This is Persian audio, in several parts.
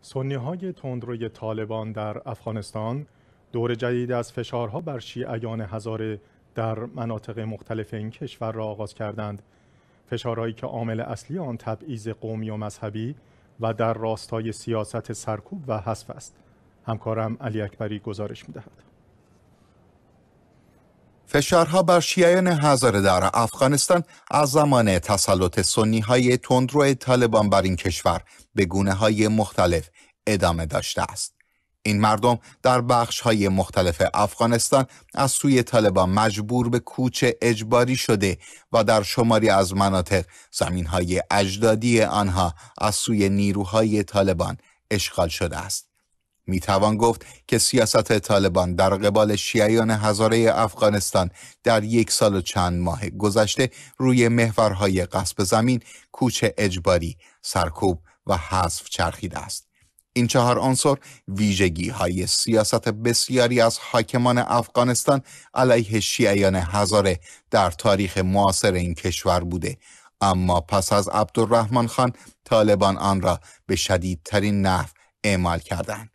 سنی های تندروی طالبان در افغانستان دور جدید از فشارها بر شیعیان هزاره در مناطق مختلف این کشور را آغاز کردند فشارهایی که عامل اصلی آن تبعیض قومی و مذهبی و در راستای سیاست سرکوب و حذف است همکارم علی اکبری گزارش میدهد فشارها بر شیعیان هزاره در افغانستان از زمان تسلط سنی های تندرو طالبان بر این کشور به گونه های مختلف ادامه داشته است. این مردم در بخش های مختلف افغانستان از سوی طالبان مجبور به کوچه اجباری شده و در شماری از مناطق زمین های اجدادی آنها از سوی نیروهای طالبان اشغال شده است. می توان گفت که سیاست طالبان در قبال شیعیان هزاره افغانستان در یک سال و چند ماه گذشته روی محورهای قصب زمین، کوچ اجباری، سرکوب و حذف چرخیده است. این چهار عنصر ویژگی های سیاست بسیاری از حاکمان افغانستان علیه شیعیان هزاره در تاریخ معاصر این کشور بوده اما پس از عبدالرحمن خان طالبان آن را به شدیدترین نحو اعمال کردند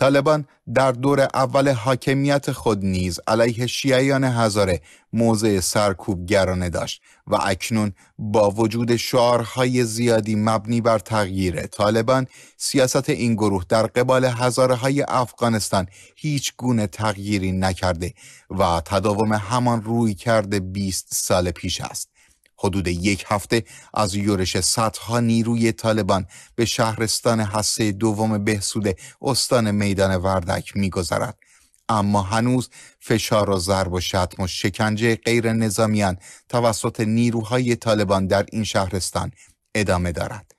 طالبان در دور اول حاکمیت خود نیز علیه شیعیان هزاره موضع سرکوبگرانه داشت و اکنون با وجود شعارهای زیادی مبنی بر تغییر طالبان سیاست این گروه در قبال هزاره های افغانستان هیچ گونه تغییری نکرده و تداوم همان روی کرده 20 سال پیش است. حدود یک هفته از یورش صدها نیروی طالبان به شهرستان حسه دوم بهسود استان میدان وردک میگذرد اما هنوز فشار و ضرب و شتم و شکنجه غیر نظامیان توسط نیروهای طالبان در این شهرستان ادامه دارد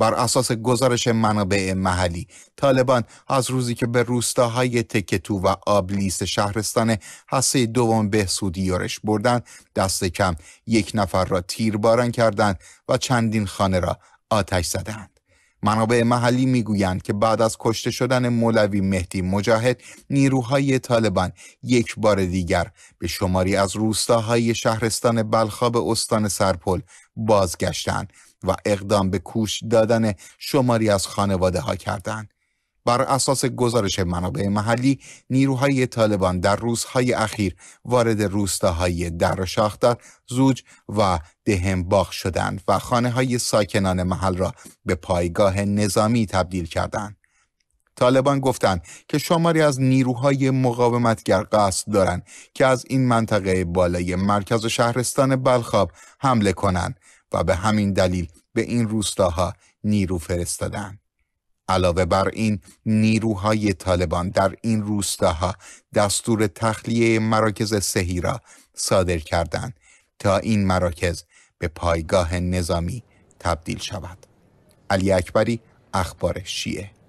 بر اساس گزارش منابع محلی طالبان از روزی که به روستاهای تکتو و آبلیس شهرستان حسه دوم بهسودی یورش بردن، دست کم یک نفر را تیرباران کردند و چندین خانه را آتش زدند منابع محلی میگویند که بعد از کشته شدن مولوی مهدی مجاهد نیروهای طالبان یک بار دیگر به شماری از روستاهای شهرستان بلخاب استان سرپل بازگشتند و اقدام به کوش دادن شماری از خانواده ها کردند. بر اساس گزارش منابع محلی نیروهای طالبان در روزهای اخیر وارد روستاهای در و زوج و باخ شدند و خانه های ساکنان محل را به پایگاه نظامی تبدیل کردند. طالبان گفتند که شماری از نیروهای مقاومتگر قصد دارند که از این منطقه بالای مرکز شهرستان بلخاب حمله کنند و به همین دلیل به این روستاها نیرو فرستادن. علاوه بر این نیروهای طالبان در این روستاها دستور تخلیه مراکز سهی را صادر کردند تا این مراکز به پایگاه نظامی تبدیل شود علی اکبری اخبار شیعه